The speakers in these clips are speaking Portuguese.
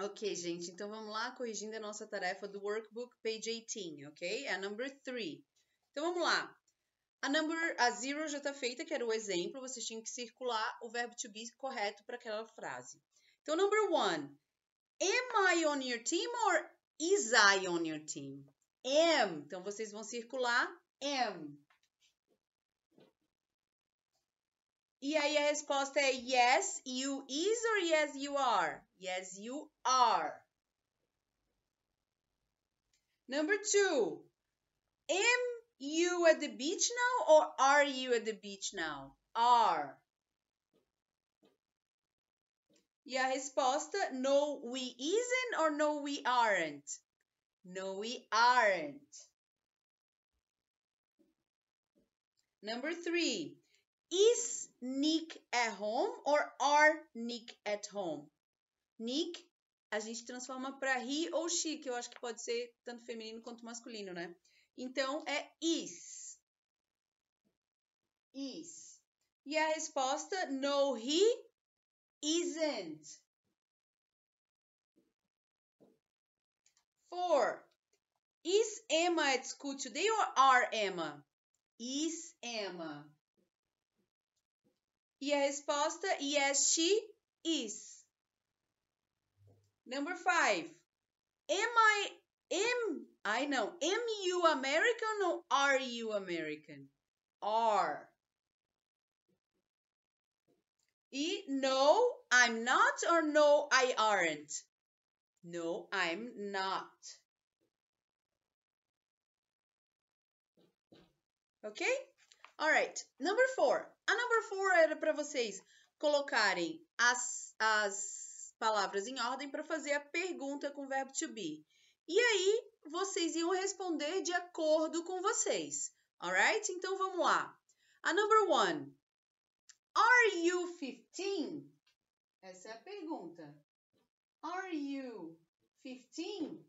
Ok, gente, então vamos lá, corrigindo a nossa tarefa do workbook, page 18, ok? É a number 3. Então vamos lá. A number, a zero já está feita, que era o exemplo, vocês tinham que circular o verbo to be correto para aquela frase. Então, number one. Am I on your team or is I on your team? Am. Então, vocês vão circular am. E aí a resposta é yes, you is or yes, you are? Yes, you are. Number two, am you at the beach now or are you at the beach now? Are. E a resposta, no, we isn't or no, we aren't? No, we aren't. Number three, is Nick at home or are Nick at home? Nick, a gente transforma para he ou she, que eu acho que pode ser tanto feminino quanto masculino, né? Então é is. Is. E a resposta, no, he isn't. Four. Is Emma at school today or are Emma? Is Emma. E a resposta, yes, she is. Number five. Am I, am, I não, am you American ou are you American? Are. E no, I'm not or no, I aren't. No, I'm not. Ok? Alright. Number four. A number four era para vocês colocarem as, as palavras em ordem para fazer a pergunta com o verbo to be. E aí, vocês iam responder de acordo com vocês. Alright? Então vamos lá. A number one. Are you 15? Essa é a pergunta. Are you 15?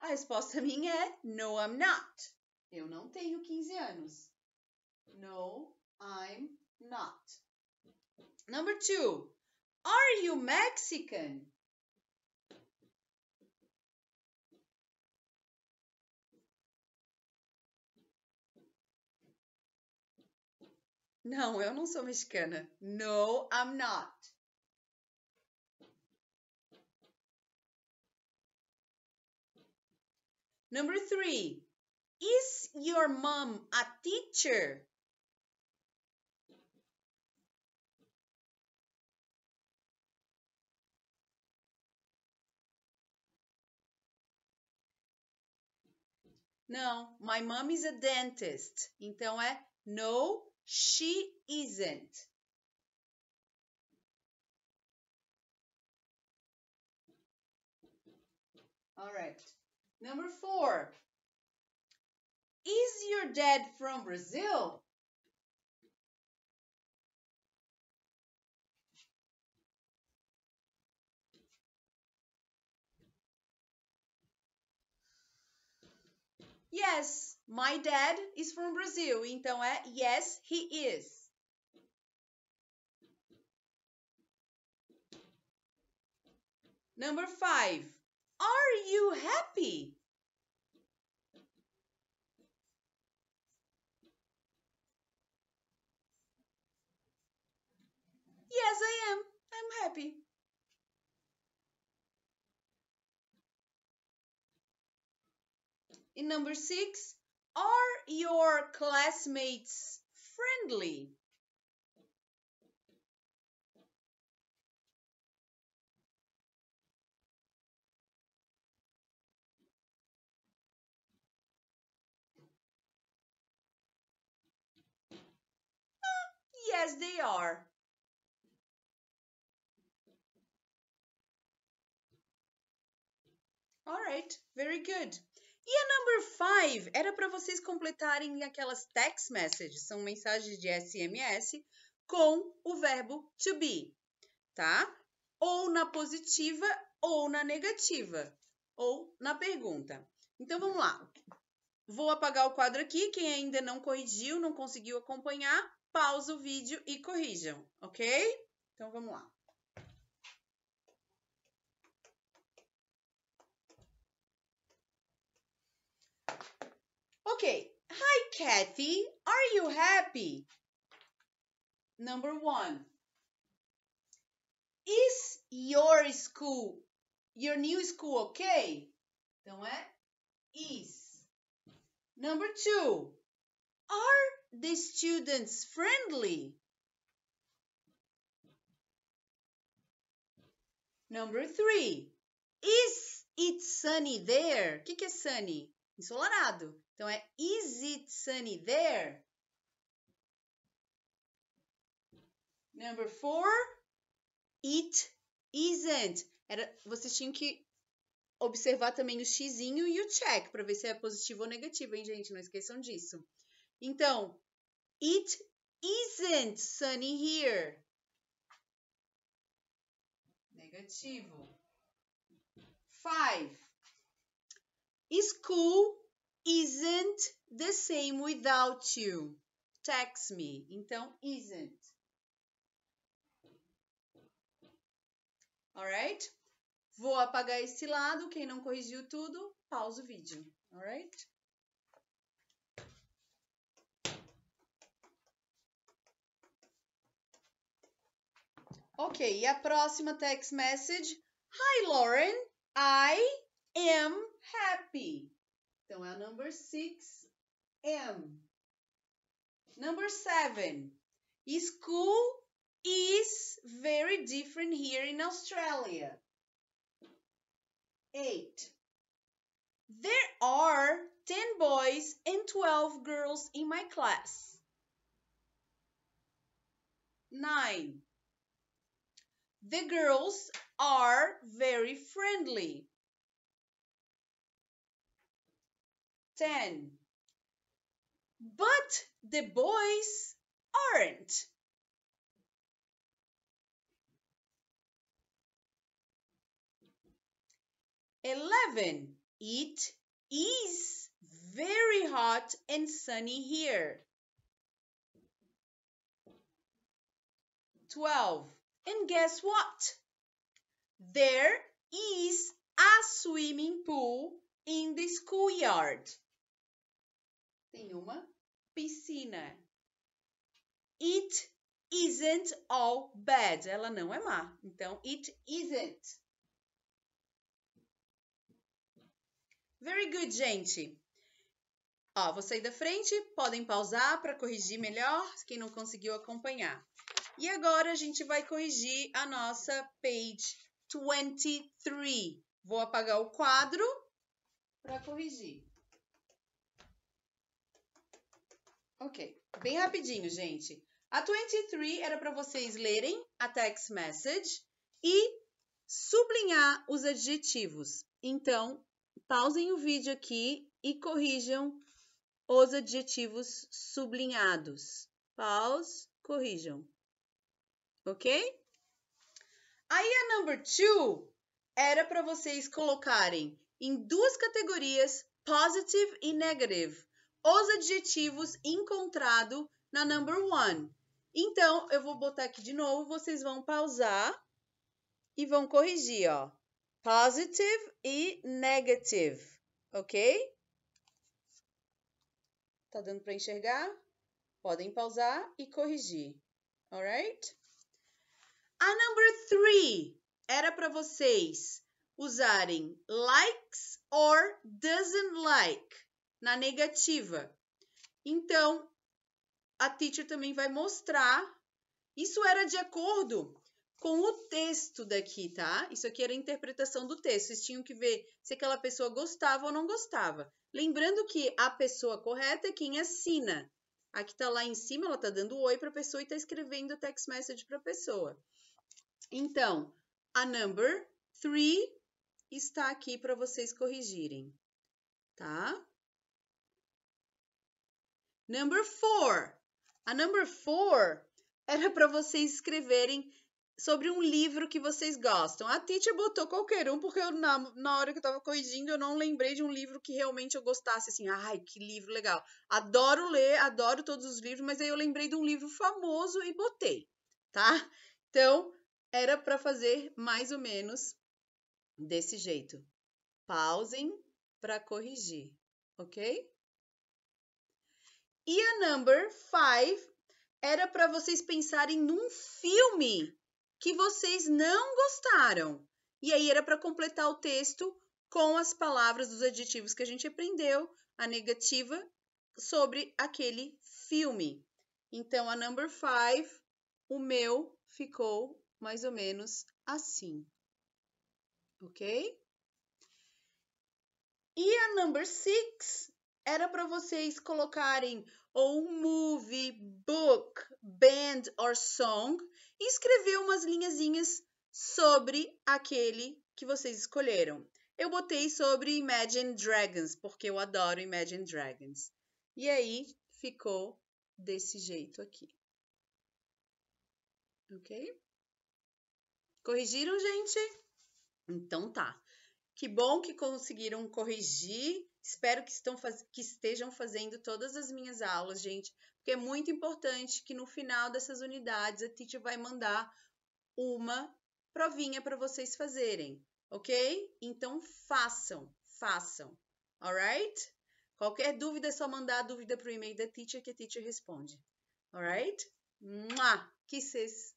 A resposta minha é No, I'm not. Eu não tenho 15 anos. No, I'm not. Number two. Are you Mexican? Não, eu não sou mexicana. No, I'm not. Number three, is your mom a teacher? Não, my mom is a dentist. Então é no, she isn't. All right. Number four. Is your dad from Brazil? Yes, my dad is from Brazil. Então é yes, he is. Number five. Are you happy? Yes, I am. I'm happy. number six, are your classmates friendly? Ah, yes, they are. All right, very good. E a number 5 era para vocês completarem aquelas text messages, são mensagens de SMS, com o verbo to be, tá? Ou na positiva ou na negativa, ou na pergunta. Então vamos lá. Vou apagar o quadro aqui. Quem ainda não corrigiu, não conseguiu acompanhar, pausa o vídeo e corrijam, ok? Então vamos lá. Okay. Hi, Kathy. Are you happy? Number one. Is your school, your new school okay? Então é is. Number two. Are the students friendly? Number three. Is it sunny there? O que, que é sunny? Ensolarado. Então é Is it sunny there? Number four, it isn't. Era, vocês tinham que observar também o xizinho e o check para ver se é positivo ou negativo, hein, gente? Não esqueçam disso. Então, it isn't sunny here. Negativo. Five. School Isn't the same without you. Text me. Então, isn't. Alright? Vou apagar esse lado. Quem não corrigiu tudo, pausa o vídeo. Alright? Ok, e a próxima text message. Hi, Lauren. I am happy. Então, é a number 6, M. Number 7, school is very different here in Australia. 8. There are 10 boys and 12 girls in my class. 9. The girls are very friendly. 10. But the boys aren't. Eleven. It is very hot and sunny here. Twelve. And guess what? There is a swimming pool in the schoolyard. tem uma piscina. It isn't all bad. Ela não é má. Então, it isn't. Very good, gente. Ó, vou sair da frente, podem pausar para corrigir melhor, quem não conseguiu acompanhar. E agora a gente vai corrigir a nossa page 23. Vou apagar o quadro para corrigir. Ok, bem rapidinho, gente. A 23 era para vocês lerem a text message e sublinhar os adjetivos. Então, pausem o vídeo aqui e corrijam os adjetivos sublinhados. Pause, corrijam. Ok? Aí a number two era para vocês colocarem em duas categorias, positive e negative os adjetivos encontrado na number one. Então, eu vou botar aqui de novo, vocês vão pausar e vão corrigir, ó. Positive e negative, ok? Tá dando para enxergar? Podem pausar e corrigir, alright? A number three era para vocês usarem likes or doesn't like na negativa. Então, a teacher também vai mostrar. Isso era de acordo com o texto daqui, tá? Isso aqui era a interpretação do texto. Vocês tinham que ver se aquela pessoa gostava ou não gostava. Lembrando que a pessoa correta é quem assina. A que está lá em cima, ela está dando oi para a pessoa e está escrevendo o text message para a pessoa. Então, a number three está aqui para vocês corrigirem, tá? Number four. A number four era para vocês escreverem sobre um livro que vocês gostam. A teacher botou qualquer um, porque eu, na, na hora que eu tava corrigindo, eu não lembrei de um livro que realmente eu gostasse, assim, ai, que livro legal. Adoro ler, adoro todos os livros, mas aí eu lembrei de um livro famoso e botei, tá? Então, era para fazer mais ou menos desse jeito. Pausem para corrigir, ok? E a number five era para vocês pensarem num filme que vocês não gostaram. E aí era para completar o texto com as palavras dos adjetivos que a gente aprendeu, a negativa sobre aquele filme. Então a number five, o meu ficou mais ou menos assim. OK? E a number six era para vocês colocarem ou movie, book, band or song e escrever umas linhazinhas sobre aquele que vocês escolheram. Eu botei sobre Imagine Dragons, porque eu adoro Imagine Dragons. E aí ficou desse jeito aqui. Ok? Corrigiram, gente? Então tá. Que bom que conseguiram corrigir Espero que, faz... que, estejam fazendo todas as minhas aulas, gente, porque é muito importante que no final dessas unidades a Titi vai mandar uma provinha para vocês fazerem, ok? Então façam, façam, alright? Qualquer dúvida é só mandar a dúvida para o e-mail da Titi que a Titi responde, alright? Que Kisses!